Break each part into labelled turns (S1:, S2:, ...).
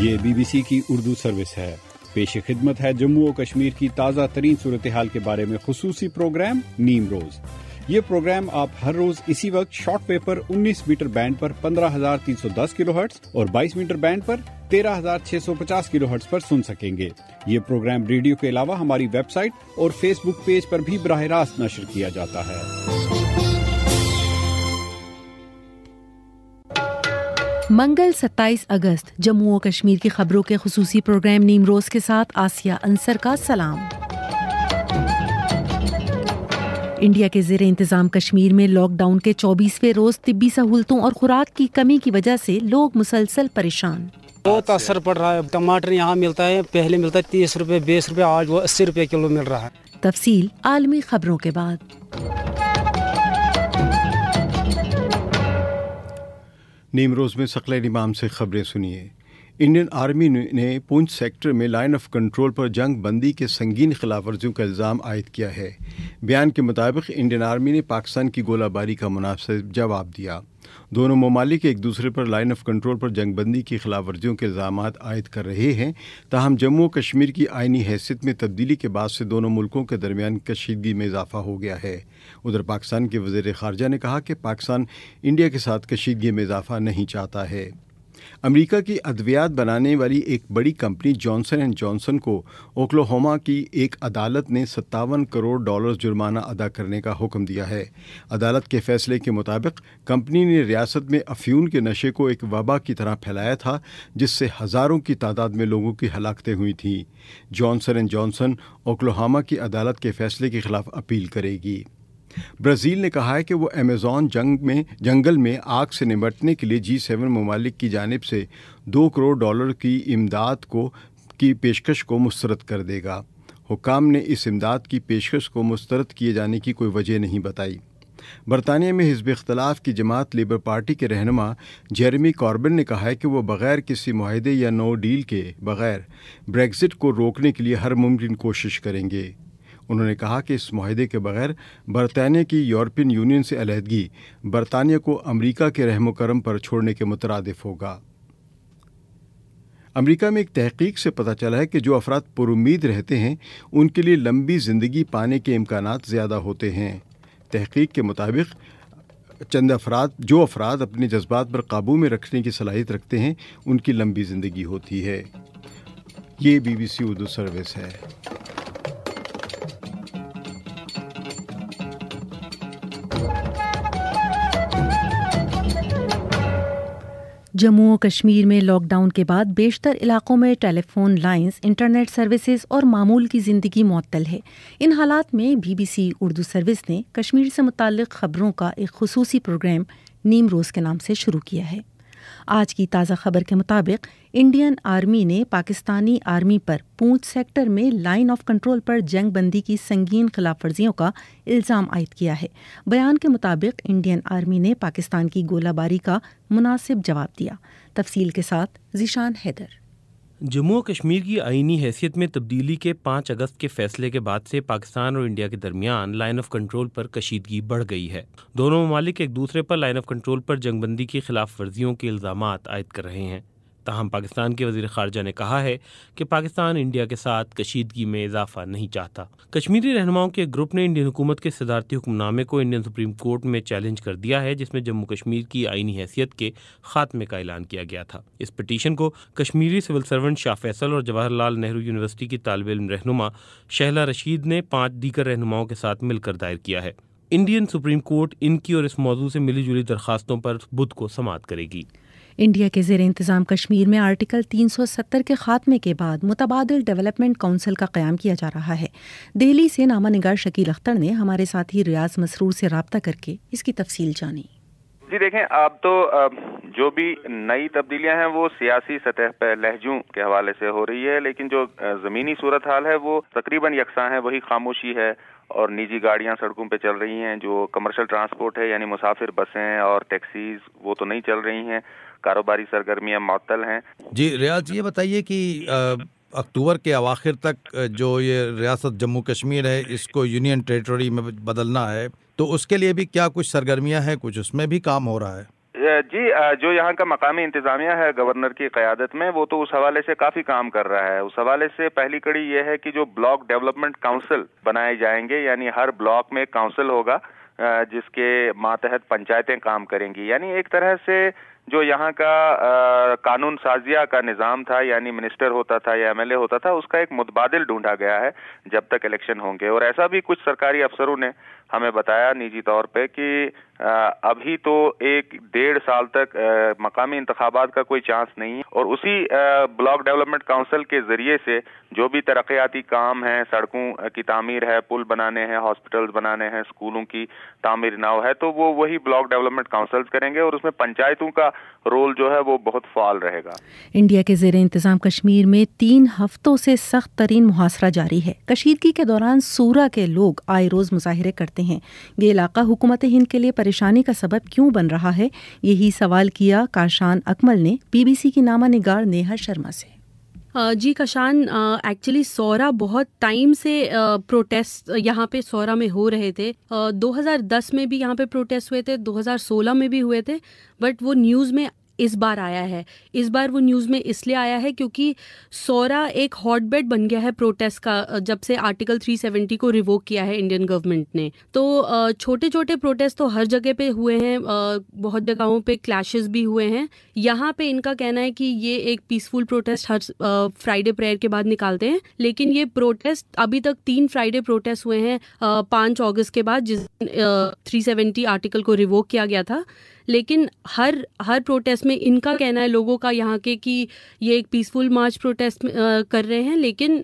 S1: یہ B B سی کی Urdu service ہے پیش خدمت ہے جموں و کشمیر کی تازہ ترین صورتحال کے بارے میں خصوصی پروگرام نیم روز یہ پروگرام آپ ہر روز اسی وقت شارٹ پیپر انیس میٹر بینڈ پر پندرہ ہزار تین سو دس کلو ہرٹس اور بائیس میٹر بینڈ پر تیرہ ہزار چھ سو پچاس کلو ہرٹس پر سن سکیں گے یہ پروگرام ریڈیو کے علاوہ ہماری ویب سائٹ اور فیس بک پیج پر بھی براہ راست نشر کیا جاتا ہے
S2: منگل ستائیس اگست جموں و کشمیر کی خبروں کے خصوصی پروگرام نیم روز کے ساتھ آسیہ انصر کا سلام انڈیا کے زیر انتظام کشمیر میں لاک ڈاؤن کے چوبیسویں روز طبی سہولتوں اور خوراک کی کمی کی وجہ سے لوگ مسلسل پریشان
S3: بہت اثر پڑ رہا ہے ٹماٹر یہاں ملتا ہے پہلے ملتا ہے تیس روپے بیس روپے آج وہ اسی روپے کلو مل رہا ہے
S2: تفصیل عالمی خبروں کے بعد
S1: نیم روز میں ثقل امام سے خبریں سنیے انڈین آرمی نے پونچھ سیکٹر میں لائن آف کنٹرول پر جنگ بندی کے سنگین خلاف ورزیوں کا الزام عائد کیا ہے بیان کے مطابق انڈین آرمی نے پاکستان کی گولہ باری کا مناسب جواب دیا دونوں ممالک ایک دوسرے پر لائن آف کنٹرول پر جنگ بندی کی خلاف ورزیوں کے الزامات عائد کر رہے ہیں تاہم جموں و کشمیر کی آئینی حیثیت میں تبدیلی کے بعد سے دونوں ملکوں کے درمیان کشیدگی میں اضافہ ہو گیا ہے ادھر پاکستان کے وزیر خارجہ نے کہا کہ پاکستان انڈیا کے ساتھ کشیدگی میں اضافہ نہیں چاہتا ہے امریکہ کی ادویات بنانے والی ایک بڑی کمپنی جانسن اینڈ جانسن کو اوکلوہوما کی ایک عدالت نے ستاون کروڑ ڈالر جرمانہ ادا کرنے کا حکم دیا ہے عدالت کے فیصلے کے مطابق کمپنی نے ریاست میں افیون کے نشے کو ایک وبا کی طرح پھیلایا تھا جس سے ہزاروں کی تعداد میں لوگوں کی ہلاکتیں ہوئی تھیں جانسن اینڈ جانسن اوکلوہاما کی عدالت کے فیصلے کے خلاف اپیل کرے گی برازیل نے کہا ہے کہ وہ ایمیزون جنگ میں جنگل میں آگ سے نمٹنے کے لیے جی سیون ممالک کی جانب سے دو کروڑ ڈالر کی امداد کو کی پیشکش کو مسترد کر دے گا حکام نے اس امداد کی پیشکش کو مسترد کیے جانے کی کوئی وجہ نہیں بتائی برطانیہ میں حزب اختلاف کی جماعت لیبر پارٹی کے رہنما جیرمی کاربن نے کہا ہے کہ وہ بغیر کسی معاہدے یا نو ڈیل کے بغیر بریگزٹ کو روکنے کے لیے ہر ممکن کوشش کریں گے انہوں نے کہا کہ اس معاہدے کے بغیر برطانیہ کی یورپین یونین سے علیحدگی برطانیہ کو امریکہ کے رحم و کرم پر چھوڑنے کے مترادف ہوگا امریکہ میں ایک تحقیق سے پتہ چلا ہے کہ جو افراد پر امید رہتے ہیں ان کے لیے لمبی زندگی پانے کے امکانات زیادہ ہوتے ہیں تحقیق کے مطابق چند افراد جو افراد اپنے جذبات پر قابو میں رکھنے کی صلاحیت رکھتے ہیں ان کی لمبی زندگی ہوتی ہے یہ B B C Urdu service ہے
S2: جموں و کشمیر میں لاک ڈاؤن کے بعد بیشتر علاقوں میں telephone lines internet services اور معمول کی زندگی معطل ہے ان حالات میں B B C Urdu service نے کشمیر سے متعلق خبروں کا ایک خصوصی پروگرام نیم روز کے نام سے شروع کیا ہے آج کی تازہ خبر کے مطابق انڈین آرمی نے پاکستانی آرمی پر پونچھ سیکٹر میں لائن آف کنٹرول پر جنگ بندی کی سنگین خلاف ورزیوں کا الزام عائد کیا ہے بیان کے مطابق انڈین آرمی نے پاکستان کی گولہ باری کا مناسب جواب دیا تفصیل کے ساتھ ذیشان حیدر
S4: جموں و کشمیر کی آئینی حیثیت میں تبدیلی کے پانچ اگست کے فیصلے کے بعد سے پاکستان اور انڈیا کے درمیان لائن آف کنٹرول پر کشیدگی بڑھ گئی ہے دونوں ممالک ایک دوسرے پر لائن آف کنٹرول پر جنگ بندی کی خلاف ورزیوں کے الزامات عائد کر رہے ہیں تاہم پاکستان کے وزیر خارجہ نے کہا ہے کہ پاکستان انڈیا کے ساتھ کشیدگی میں اضافہ نہیں چاہتا کشمیری رہنماؤں کے گروپ نے انڈین حکومت کے صدارتی حکم نامے کو انڈین سپریم کورٹ میں چیلنج کر دیا ہے جس میں جموں کشمیر کی آئینی حیثیت کے خاتمے کا اعلان کیا گیا تھا اس پٹیشن کو کشمیری سول سرونٹ شاہ فیصل اور جواہر لال نہرو یونیورسٹی کی طالب علم رہنما شہلا رشید نے پانچ دیگر رہنماؤں کے ساتھ مل کر دائر کیا ہے انڈین سپریم کورٹ ان کی اور اس موضوع سے ملی جلی درخواستوں پر بدھ کو سماعت کرے
S5: گی
S2: انڈیا کے زیر انتظام کشمیر میں آرٹیکل تین سو ستر کے خاتمے کے بعد متبادل ڈیولپمنٹ کونسل کا قیام کیا جا رہا ہے دہلی سے نامہ نگار شکیل اختر نے ہمارے ساتھی ریاض مسرور سے رابطہ کر کے اس کی تفصیل جانی
S4: جی دیکھیں اب تو جو بھی نئی تبدیلیاں ہیں وہ سیاسی سطح پہ لہجوں کے حوالے سے ہو رہی ہے لیکن جو زمینی صورتحال ہے وہ تقریباً یکساں ہے وہی خاموشی ہے اور نیجی گاڑیاں سڑکوں پہ چل رہی ہیں جو کمرشل ٹرانسپورٹ ہے یعنی مسافر بسیں اور ٹیکسیز وہ تو نہیں چل رہی ہیں کاروباری سرگرمیاں معطل ہیں جی ریاض یہ بتائیے کہ اکتوبر کے اواخر تک جو یہ ریاست جموں کشمیر ہے اس کو یونین میں بدلنا ہے تو اس کے لیے بھی کیا کچھ سرگرمیاں ہیں کچھ اس میں بھی کام ہو رہا ہے جی جو یہاں کا مقامی انتظامیہ ہے گورنر کی قیادت میں وہ تو اس حوالے سے کافی کام کر رہا ہے اس حوالے سے پہلی کڑی یہ ہے کہ جو بلاک ڈیولپمنٹ کاؤنسل بنائے جائیں گے یعنی ہر بلاک میں کاؤنسل ہوگا جس کے ماتحت پنچایتیں کام کریں گی یعنی ایک طرح سے جو یہاں کا قانون سازیہ کا نظام تھا یعنی منسٹر ہوتا تھا یا ایم ایل اے ہوتا تھا اس کا ایک متبادل ڈھونڈا گیا ہے جب تک الیکشن ہوں گے اور ایسا بھی کچھ سرکاری افسروں نے ہمیں بتایا نجی طور پہ کہ ابھی تو ایک ڈیڑھ سال تک مقامی انتخابات کا کوئی چانس نہیں ہے اور اسی بلاک ڈیولپمنٹ کاؤنسل کے ذریعے سے جو بھی ترقیاتی کام ہیں سڑکوں کی تعمیر ہے پل بنانے ہیں ہاسپٹلز بنانے ہیں اسکولوں کی تعمیر ناؤ ہے تو وہ وہی بلاک ڈیولپمنٹ کاؤنسلز کریں گے اور اس میں پنچایتوں کا رول جو ہے وہ بہت فعال رہے گا
S2: انڈیا کے زیر انتظام کشمیر میں تین ہفتوں سے سخت ترین محاصرہ جاری ہے کشیدگی کے دوران سورہ کے لوگ آئے روز مظاہرے کرتے ہیں یہ علاقہ حکومت ہند کے لیے پریشانی کا سبب کیوں بن رہا ہے یہی سوال کیا کاشان اکمل نے بی بی سی کی نامہ نگار نیہا شرما سے
S5: جی کشان ایکچولی سورا بہت ٹائم سے پروٹیسٹ یہاں پہ سورا میں ہو رہے تھے دو ہزار دس میں بھی یہاں پہ پروٹیسٹ ہوئے تھے دو ہزار سولہ میں بھی ہوئے تھے بٹ وہ نیوز میں اس بار آیا ہے اس بار وہ نیوز میں اس لیے آیا ہے کیونکہ سورا ایک ہاٹ بیڈ بن گیا ہے پروٹیسٹ کا جب سے آرٹیکل تھری سیونٹی کو ریووک کیا ہے انڈین گورنمنٹ نے تو چھوٹے چھوٹے پروٹیسٹ تو ہر جگہ پہ ہوئے ہیں بہت جگہوں پہ کلیشز بھی ہوئے ہیں یہاں پہ ان کا کہنا ہے کہ یہ ایک پیسفل پروٹیسٹ ہر فرائیڈے پریئر کے بعد نکالتے ہیں لیکن یہ پروٹیسٹ ابھی تک تین فرائیڈے پروٹیسٹ ہوئے ہیں پانچ اگست کے بعد جس تھری سیونٹی آرٹیکل کو ریووک کیا گیا تھا لیکن ہر ہر پروٹیسٹ میں ان کا کہنا ہے لوگوں کا یہاں کے کہ یہ ایک پیسفل مارچ پروٹیسٹ کر رہے ہیں لیکن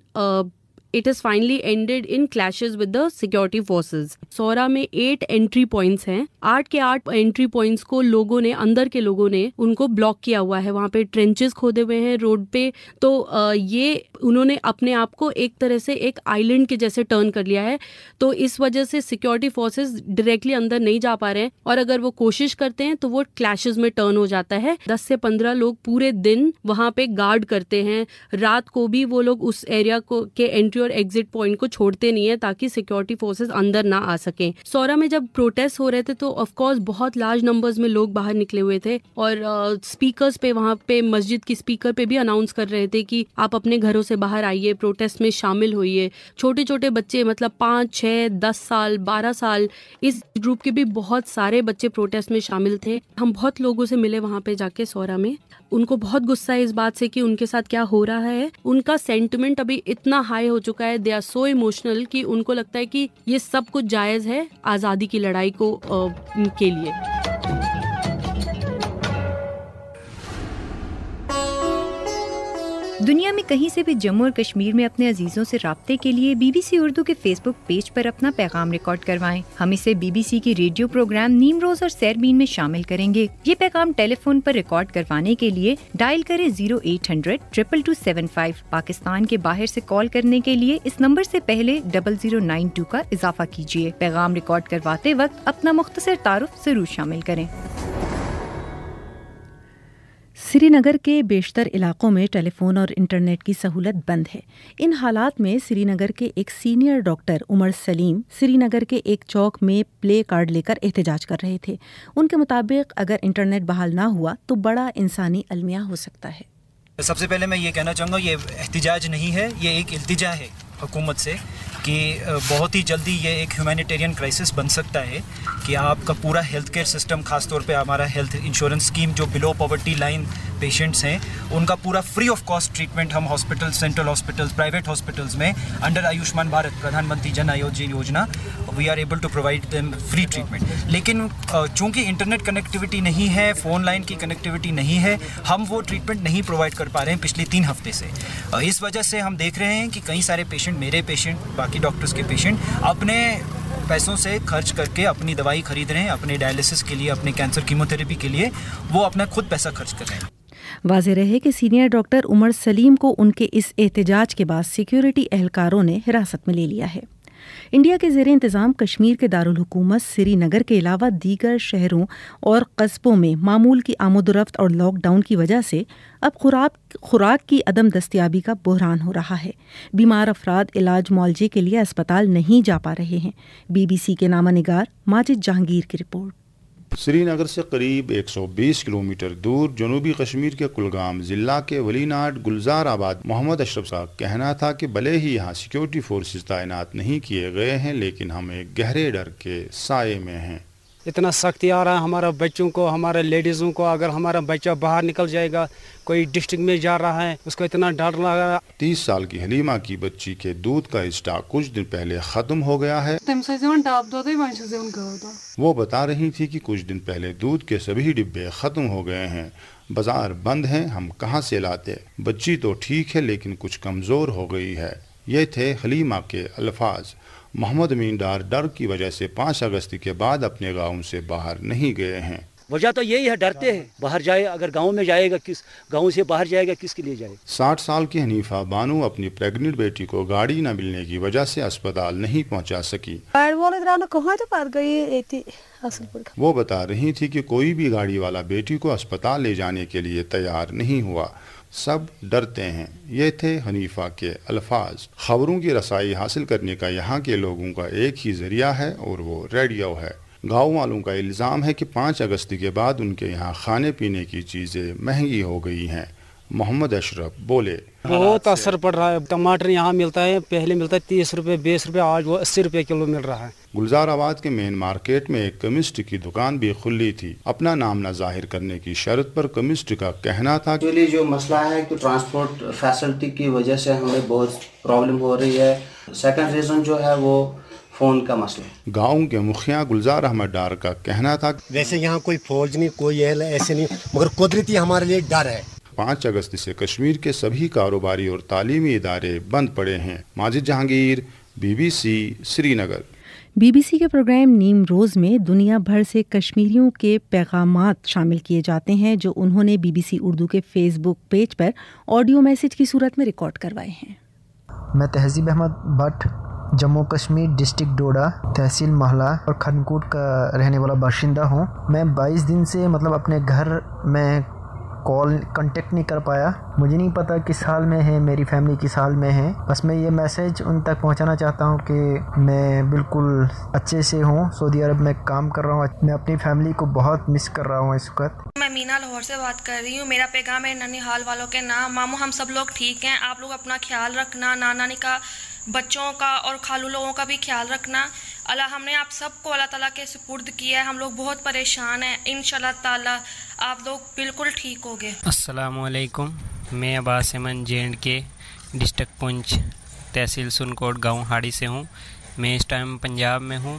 S5: it is finally ended in clashes with the security forces Soura میں ایٹ اینٹری پوائنٹس ہیں آٹھ کے آٹھ پوائنٹس کو لوگوں نے اندر کے لوگوں نے ان کو بلاک کیا ہوا ہے وہاں پہ ٹرینچز کھودے ہوئے ہیں روڈ پہ تو یہ انہوں نے اپنے آپ کو ایک طرح سے ایک آئیلینڈ کے جیسے ٹرن کر لیا ہے تو اس وجہ سے سیکورٹی فورسز ڈائریکٹلی اندر نہیں جا پا رہے ہیں اور اگر وہ کوشش کرتے ہیں تو وہ کلیشز میں ٹرن ہو جاتا ہے دس سے پندرہ لوگ پورے دن وہاں پہ گارڈ کرتے ہیں رات کو بھی وہ لوگ اس ایریا کو کے انٹری انٹری اور ایگزٹ پوائنٹ کو چھوڑتے نہیں ہے تاکہ سیکورٹی فورسز اندر نہ آ سکیں سورا میں جب پروٹیسٹ ہو رہے تھے تو آف کورس بہت لارج نمبرز میں لوگ باہر نکلے ہوئے تھے اور پہ پہ پہ وہاں مسجد کی بھی اناؤنس کر رہے تھے کہ آپ اپنے گھروں سے باہر آئیے میں شامل ہوئیے چھوٹے چھوٹے بچے مطلب پانچ چھ دس سال بارہ سال اس گروپ کے بھی بہت سارے بچے پروٹیسٹ میں شامل تھے ہم بہت لوگوں سے ملے وہاں پہ جا کے سورا میں ان کو بہت غصہ ہے اس بات سے کہ ان کے ساتھ کیا ہو رہا ہے ان کا سینٹیمنٹ ابھی اتنا ہائی ہو چکا چکا ہے دے آر سو ایموشنل کہ ان کو لگتا ہے کہ یہ سب کچھ جائز ہے آزادی کی لڑائی کو کے لیے دنیا میں کہیں سے بھی جموں اور
S2: کشمیر میں اپنے عزیزوں سے رابطے کے لیے بی بی سی اردو کے فیس بک پیج پر اپنا پیغام ریکارڈ کروائیں ہم اسے بی بی سی کی ریڈیو پروگرام نیم روز اور سیربین میں شامل کریں گے یہ پیغام ٹیلی فون پر ریکارڈ کروانے کے لیے ڈائل کریں zero eight hundred triple two seven five Pakistan کے باہر سے کال کرنے کے لیے اس نمبر سے پہلے ڈبل زیرو نائن ٹو کا اضافہ کیجیے پیغام ریکارڈ کرواتے وقت اپنا مختصر تعارف ضرور شامل کریں سری نگر کے بیشتر علاقوں میں ٹیلی فون اور انٹرنیٹ کی سہولت بند ہے ان حالات میں سری نگر کے ایک senior doctor Umar Saleem Srinagar کے ایک چوک میں پلے کارڈ لے کر احتجاج کر رہے تھے ان کے مطابق اگر انٹرنیٹ بحال نہ ہوا تو بڑا انسانی المیہ ہو سکتا ہے
S3: سب سے پہلے میں یہ کہنا چاہوں گا یہ احتجاج نہیں ہے یہ ایک التجا ہے حکومت سے کہ بہت ہی جلدی یہ ایک ہیومینیٹیرین کرائسس بن سکتا ہے کہ آپ کا پورا ہیلتھ کیئر سسٹم خاص طور پہ ہمارا ہیلتھ انشورنس اسکیم جو بلو پاورٹی لائن پیشنٹس ہیں ان کا پورا فری آف کاسٹ ٹریٹمنٹ ہم hospital central hospitals private hospitals میں under Ayushman Bharat Pradhan Mantri Jan Aayu Yojana we are able to provide them free treatment لیکن چونکہ انٹرنیٹ کنیکٹیوٹی نہیں ہے فون لائن کی کنیکٹیوٹی نہیں ہے ہم وہ ٹریٹمنٹ نہیں پرووائڈ کر پا رہے ہیں پچھلے تین ہفتے سے اس وجہ سے ہم دیکھ رہے ہیں کہ کئی سارے پیشنٹ میرے پیشنٹ باقی ڈاکٹرس کے پیشنٹ اپنے پیسوں سے خرچ کر کے اپنی دوائی خرید رہے ہیں اپنے ڈائلسس کے لیے اپنے کینسر کیموتھراپی کے لیے وہ اپنا خود پیسہ خرچ کر رہے ہیں
S2: واضح رہے کہ سینئر ڈاکٹر عمر سلیم کو ان کے اس احتجاج کے بعد سیکیورٹی اہلکاروں نے حراست میں لے لیا ہے انڈیا کے زیر انتظام کشمیر کے دارالحکومت سری نگر کے علاوہ دیگر شہروں اور قصبوں میں معمول کی آمد و رفت اور لاک ڈاؤن کی وجہ سے اب خوراک خوراک کی عدم دستیابی کا بحران ہو رہا ہے بیمار افراد علاج معالجے کے لیے اسپتال نہیں جا پا رہے ہیں بی بی سی کے نامہ نگار ماجد جہانگیر کی رپورٹ
S3: سری نگر سے قریب ایک سو بیس دور جنوبی کشمیر کے کلگام ضلع کے ولی ناٹ گلزار آباد محمد اشرف صاحب کہنا تھا کہ بھلے ہی یہاں سیکیورٹی فورسز تعینات نہیں کیے گئے ہیں لیکن ہم ایک گہرے ڈر کے سائے میں ہیں اتنا سختی آ رہا ہے ہمارا بچوں کو ہمارے لیڈیزوں کو اگر ہمارا بچہ باہر نکل جائے گا کوئی ڈسٹرکٹ میں جا رہا ہے اس کو اتنا ڈر لگا تیس سال کی حلیمہ کی بچی کے دودھ کا اسٹاک کچھ دن پہلے ختم ہو گیا ہے وہ بتا رہی تھی کہ کچھ دن پہلے دودھ کے سبھی ڈبے ختم ہو گئے ہیں بازار بند ہیں ہم کہاں سے لاتے بچی تو ٹھیک ہے لیکن کچھ کمزور ہو گئی ہے یہ تھے حلیمہ کے الفاظ محمد امین ڈار ڈر کی وجہ سے پانچ اگست کے بعد اپنے گاؤں سے باہر نہیں گئے ہیں وجہ تو یہی ہے ڈرتے ہیں باہر جائے اگر گاؤں میں جائے گا کس گاؤں سے باہر جائے گا کس کے لیے جائے ساٹھ سال کی حنیفہ بانو اپنی پریگنٹ بیٹی کو گاڑی نہ ملنے کی وجہ سے اسپتال نہیں پہنچا سکی وہ بتا رہی تھی کہ کوئی بھی گاڑی والا بیٹی کو اسپتال لے جانے کے لیے تیار نہیں ہوا سب ڈرتے ہیں یہ تھے حنیفہ کے الفاظ خبروں کی رسائی حاصل کرنے کا یہاں کے لوگوں کا ایک ہی ذریعہ ہے اور وہ ریڈیو ہے گاؤں والوں کا الزام ہے کہ پانچ اگست کے بعد ان کے یہاں کھانے پینے کی چیزیں مہنگی ہو گئی ہیں محمد اشرف بولے بہت اثر پڑ رہا ہے ٹماٹر یہاں ملتا ہے پہلے ملتا ہے تیس روپے بیس روپے آج وہ اسی روپے کلو مل رہا ہے گلزار آباد کے مین مارکیٹ میں ایک کمسٹ کی دکان بھی کھلی تھی اپنا نام نہ ظاہر کرنے کی شرط پر کمسٹ کا کہنا تھا جو مسئلہ ہے کہ ٹرانسپورٹ فیسلٹی کی وجہ سے ہمیں بہت پرابلم ہو رہی ہے سیکنڈ ریزن جو ہے وہ فون کا مسئلہ گاؤں کے مکھیا گلزار احمد ڈار کا کہنا تھا ویسے یہاں کوئی فوج نہیں کوئی ایسے نہیں مگر
S2: قدرتی ہمارے لیے ڈر ہے
S3: پانچ اگست سے کشمیر کے سبھی کاروباری اور تعلیمی ادارے بند پڑے ہیں Majid Jahangir B B C Srinagar
S2: B B C کے پروگرام نیم روز میں دنیا بھر سے کشمیریوں کے پیغامات شامل کیے جاتے ہیں جو انہوں نے بی بی سی اردو کے فیس بک پیج پر آڈیو میسج کی صورت میں ریکارڈ کروائے ہیں میں تہذیب احمد بٹ جموں کشمیر ڈسٹرکٹ ڈوڈا تحصیل محلہ اور کھنکوٹ کا رہنے والا باشندہ ہوں میں بائیس دن سے مطلب اپنے گھر میں کال کنٹیکٹ نہیں کر پایا مجھے نہیں پتا کس حال میں ہے میری فیملی کس حال میں ہے بس میں یہ میسج ان تک پہنچانا چاہتا ہوں کہ میں بالکل اچھے سے ہوں سعودی عرب میں کام کر رہا ہوں میں اپنی فیملی کو بہت مس کر رہا ہوں اس وقت
S5: میں مینا لاہور سے بات کر رہی ہوں میرا پیغام ہے ننی حال والوں کے نام ماموں ہم سب لوگ ٹھیک ہیں آپ لوگ اپنا خیال رکھنا نانا نانی کا بچوں کا اور خالو لوگوں کا بھی خیال رکھنا اللہ ہم نے آپ سب کو اللہ تعالیٰ کے سپرد کیا ہے ہم لوگ بہت پریشان ہیں ان شاء اللہ تعالیٰ آپ لوگ بالکل ٹھیک ہو گئے السلام علیکم میں امن جے اینڈ کے ڈسٹرکٹ پنچ تحصیل سنکوٹ گاؤں ہاڑی سے ہوں میں اس ٹائم پنجاب میں ہوں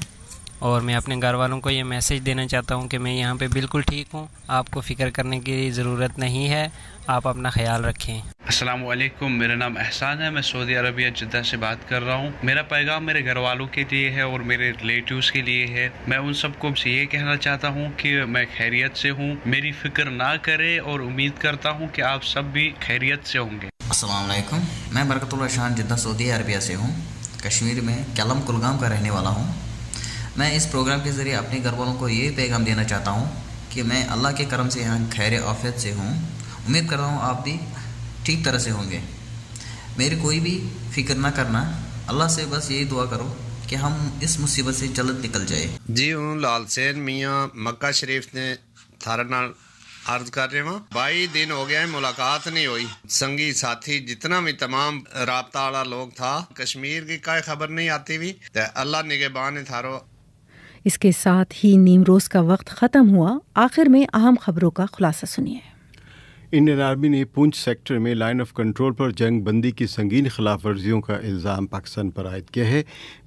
S5: اور میں اپنے گھر والوں کو یہ میسج دینا چاہتا ہوں کہ میں یہاں پہ بالکل ٹھیک ہوں آپ کو فکر کرنے کی ضرورت نہیں ہے آپ اپنا خیال رکھیں السلام علیکم میرا نام احسان ہے میں سعودی
S4: عربیہ جدہ سے بات کر رہا ہوں میرا پیغام میرے گھر والوں کے لیے ہے اور میرے ریلیٹیوز کے لیے ہے میں ان سب کو یہ کہنا چاہتا ہوں کہ میں خیریت سے ہوں میری فکر نہ کرے اور امید کرتا ہوں کہ آپ سب بھی خیریت سے ہوں گے
S2: السلام علیکم میں اللہ شان جدہ سعودی عربیہ سے ہوں کشمیر میں کیلم کلگام کا رہنے والا ہوں میں اس پروگرام کے ذریعے اپنے گھر والوں کو یہ پیغام دینا چاہتا ہوں کہ میں اللہ کے کرم سے یہاں خیر آفیت سے ہوں امید کر رہا ہوں آپ بھی ٹھیک طرح سے ہوں گے کوئی بھی فکر نہ کرنا اللہ سے بس یہی دعا کرو کہ ہم اس مصیبت سے جلد نکل جائے
S4: جی ہوں ہوں لال سین میاں مکہ شریف نے عرض کر رہے ہاں۔ بائی دن ہو گیا ہے ملاقات نہیں ہوئی سنگی ساتھی جتنا بھی تمام رابطہ والا لوگ تھا کشمیر کی خبر نہیں آتی ہوئی اللہ نگہبان تھارو
S2: اس کے ساتھ ہی نیم روز کا وقت ختم ہوا آخر میں اہم خبروں کا خلاصہ سنیے
S1: انڈین آرمی نے پونچھ سیکٹر میں لائن آف کنٹرول پر جنگ بندی کی سنگین خلاف ورزیوں کا الزام پاکستان پر عائد کیا ہے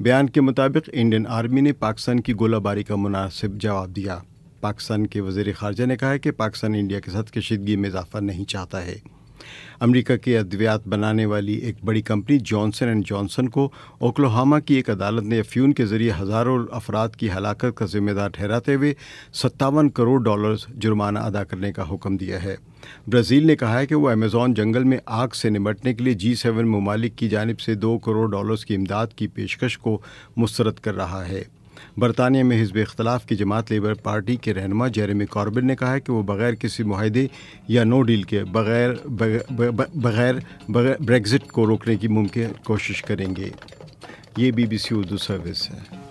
S1: بیان کے مطابق انڈین آرمی نے پاکستان کی گولہ باری کا مناسب جواب دیا پاکستان کے وزیر خارجہ نے کہا ہے کہ پاکستان انڈیا کے ساتھ کشیدگی میں اضافہ نہیں چاہتا ہے امریکہ کے ادویات بنانے والی ایک بڑی کمپنی جانسن اینڈ جانسن کو اوکلوہاما کی ایک عدالت نے افیون کے ذریعے ہزاروں افراد کی ہلاکت کا ذمہ دار ٹھہراتے ہوئے ستاون کروڑ ڈالرز جرمانہ ادا کرنے کا حکم دیا ہے برازیل نے کہا ہے کہ وہ ایمیزون جنگل میں آگ سے نمٹنے کے لیے جی سیون ممالک کی جانب سے دو کروڑ ڈالرز کی امداد کی پیشکش کو مسترد کر رہا ہے برطانیہ میں حزب اختلاف کی جماعت لیبر پارٹی کے رہنما جیرمی کاربن نے کہا ہے کہ وہ بغیر کسی معاہدے یا نو ڈیل کے بغیر بریگزٹ کو روکنے کی ممکن کوشش کریں گے یہ B B C Urdu service ہے